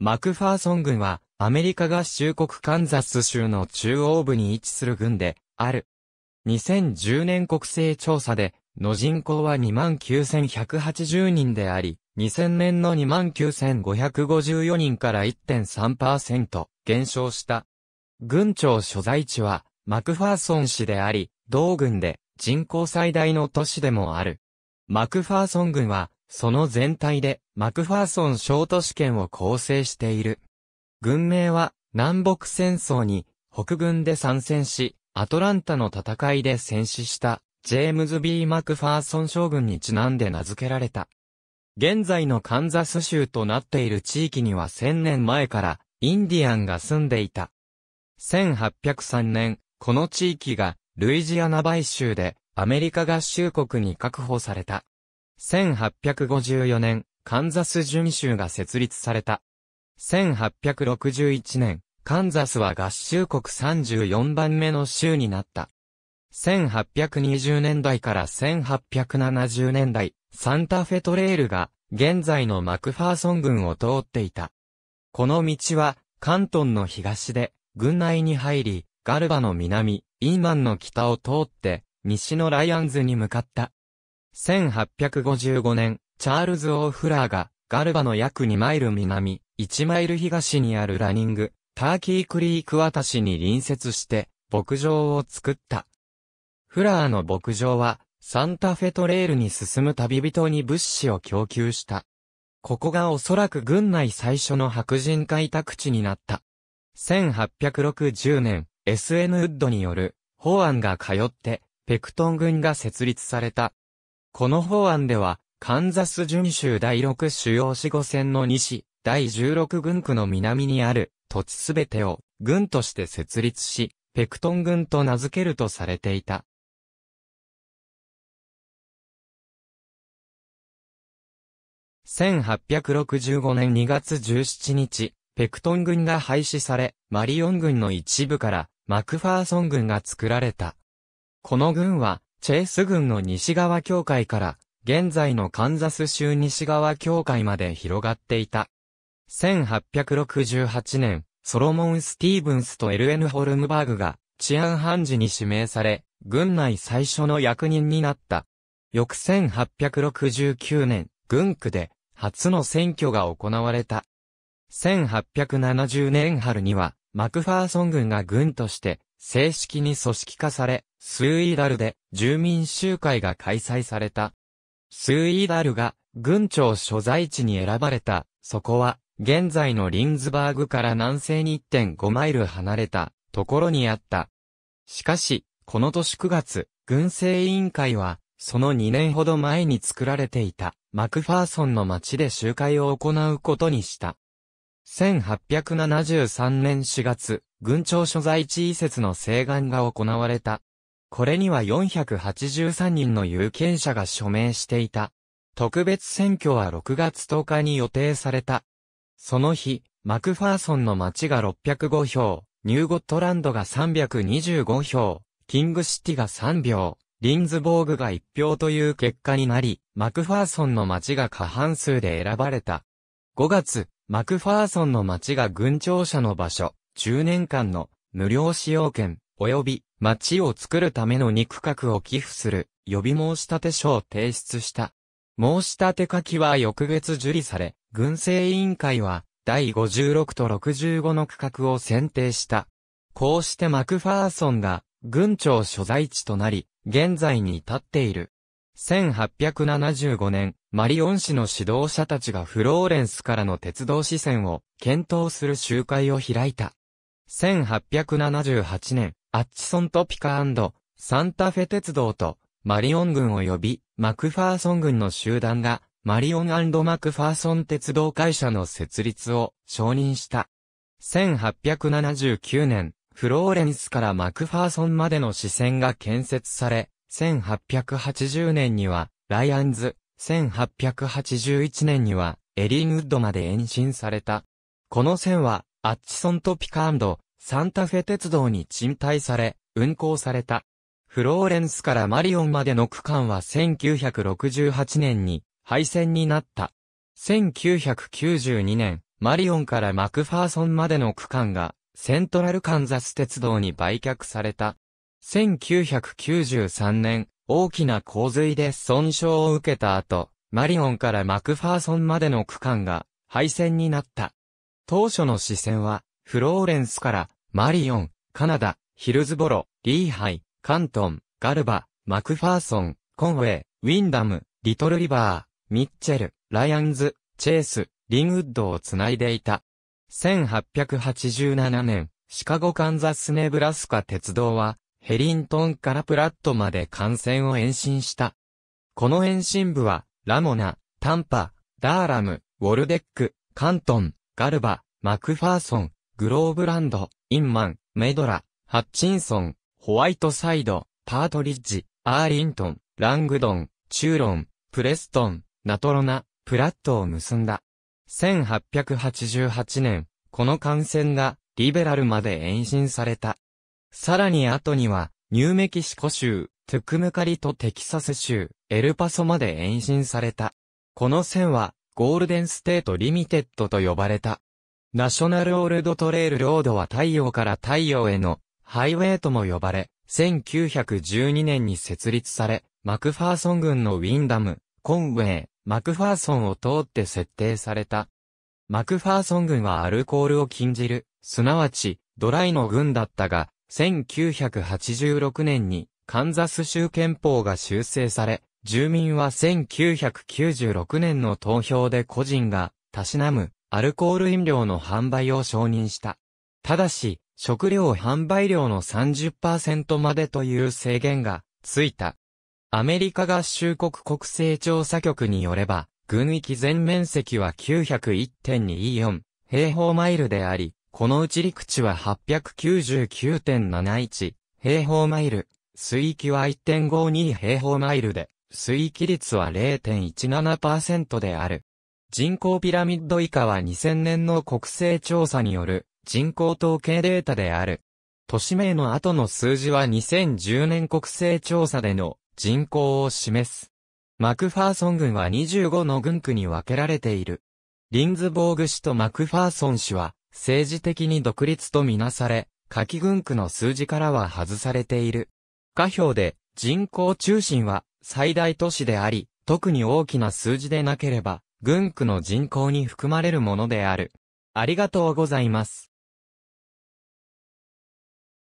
マクファーソン軍は、アメリカ合衆国カンザス州の中央部に位置する軍で、ある。2010年国勢調査で、の人口は29,180人であり、2000年の29,554人から1.3%減少した。軍庁所在地は、マクファーソン市であり、同軍で人口最大の都市でもある。マクファーソン軍は、その全体でマクファーソン小都市圏を構成している。軍名は南北戦争に北軍で参戦し、アトランタの戦いで戦死したジェームズ・ B・ マクファーソン将軍にちなんで名付けられた。現在のカンザス州となっている地域には1000年前からインディアンが住んでいた。1803年、この地域がルイジアナバイ州でアメリカ合衆国に確保された。1854年、カンザス準州が設立された。1861年、カンザスは合衆国34番目の州になった。1820年代から1870年代、サンタフェトレールが、現在のマクファーソン郡を通っていた。この道は、関東の東で、郡内に入り、ガルバの南、イーマンの北を通って、西のライアンズに向かった。1855年、チャールズ・オー・フラーが、ガルバの約2マイル南、1マイル東にあるラニング、ターキークリーク渡しに隣接して、牧場を作った。フラーの牧場は、サンタフェトレールに進む旅人に物資を供給した。ここがおそらく軍内最初の白人開拓地になった。1860年、SN ウッドによる、法案が通って、ペクトン軍が設立された。この法案では、カンザス準州第6主要死後線の西、第16軍区の南にある土地すべてを軍として設立し、ペクトン軍と名付けるとされていた。1865年2月17日、ペクトン軍が廃止され、マリオン軍の一部からマクファーソン軍が作られた。この軍は、チェース郡の西側境界から、現在のカンザス州西側境界まで広がっていた。1868年、ソロモン・スティーブンスとエルエヌ・ホルムバーグが治安判事に指名され、軍内最初の役人になった。翌1869年、軍区で初の選挙が行われた。1870年春には、マクファーソン軍が軍として正式に組織化され、スーイーダルで住民集会が開催された。スーイーダルが軍庁所在地に選ばれた、そこは現在のリンズバーグから南西に1.5マイル離れたところにあった。しかし、この年9月、軍政委員会は、その2年ほど前に作られていたマクファーソンの町で集会を行うことにした。1873年4月、軍庁所在地移設の請願が行われた。これには483人の有権者が署名していた。特別選挙は6月10日に予定された。その日、マクファーソンの町が605票、ニューゴットランドが325票、キングシティが3票、リンズボーグが1票という結果になり、マクファーソンの町が過半数で選ばれた。5月、マクファーソンの町が軍庁舎の場所、10年間の無料使用権、及び町を作るための2区画を寄付する予備申立書を提出した。申立書きは翌月受理され、軍政委員会は第56と65の区画を選定した。こうしてマクファーソンが軍庁所在地となり、現在に至っている。1875年、マリオン市の指導者たちがフローレンスからの鉄道支線を検討する集会を開いた。1878年、アッチソンとピカサンタフェ鉄道とマリオン軍及びマクファーソン軍の集団がマリオンマクファーソン鉄道会社の設立を承認した。1879年、フローレンスからマクファーソンまでの支線が建設され、1880年には、ライアンズ、1881年には、エリンウッドまで延伸された。この線は、アッチソンとピカンサンタフェ鉄道に賃貸され、運行された。フローレンスからマリオンまでの区間は1968年に廃線になった。1992年、マリオンからマクファーソンまでの区間がセントラルカンザス鉄道に売却された。1993年、大きな洪水で損傷を受けた後、マリオンからマクファーソンまでの区間が廃線になった。当初の視線は、フローレンスからマリオン、カナダ、ヒルズボロ、リーハイ、カントン、ガルバ、マクファーソン、コンウェイ、ウィンダム、リトルリバー、ミッチェル、ライアンズ、チェイス、リンウッドをつないでいた。1887年、シカゴカンザスネブラスカ鉄道は、ヘリントンからプラットまで感染を延伸した。この延伸部は、ラモナ、タンパ、ダーラム、ウォルデック、カントン、ガルバ、マクファーソン、グローブランド、インマン、メドラ、ハッチンソン、ホワイトサイド、パートリッジ、アーリントン、ラングドン、チューロン、プレストン、ナトロナ、プラットを結んだ。1888年、この感染が、リベラルまで延伸された。さらに後には、ニューメキシコ州、トゥクムカリとテキサス州、エルパソまで延伸された。この線は、ゴールデンステートリミテッドと呼ばれた。ナショナルオールドトレイルロードは太陽から太陽へのハイウェイとも呼ばれ、1912年に設立され、マクファーソン軍のウィンダム、コンウェイ、マクファーソンを通って設定された。マクファーソン軍はアルコールを禁じる、すなわち、ドライの軍だったが、1986年にカンザス州憲法が修正され、住民は1996年の投票で個人が、たしなむ、アルコール飲料の販売を承認した。ただし、食料販売量の30%までという制限が、ついた。アメリカ合衆国国勢調査局によれば、軍域全面積は901.24平方マイルであり、このうち陸地は899.71平方マイル、水域は1.52平方マイルで、水域率は0.17%である。人口ピラミッド以下は2000年の国勢調査による人口統計データである。都市名の後の数字は2010年国勢調査での人口を示す。マクファーソン郡は25の郡区に分けられている。リンズボーグ市とマクファーソン市は政治的に独立とみなされ、夏季軍区の数字からは外されている。下表で人口中心は最大都市であり、特に大きな数字でなければ、軍区の人口に含まれるものである。ありがとうございます。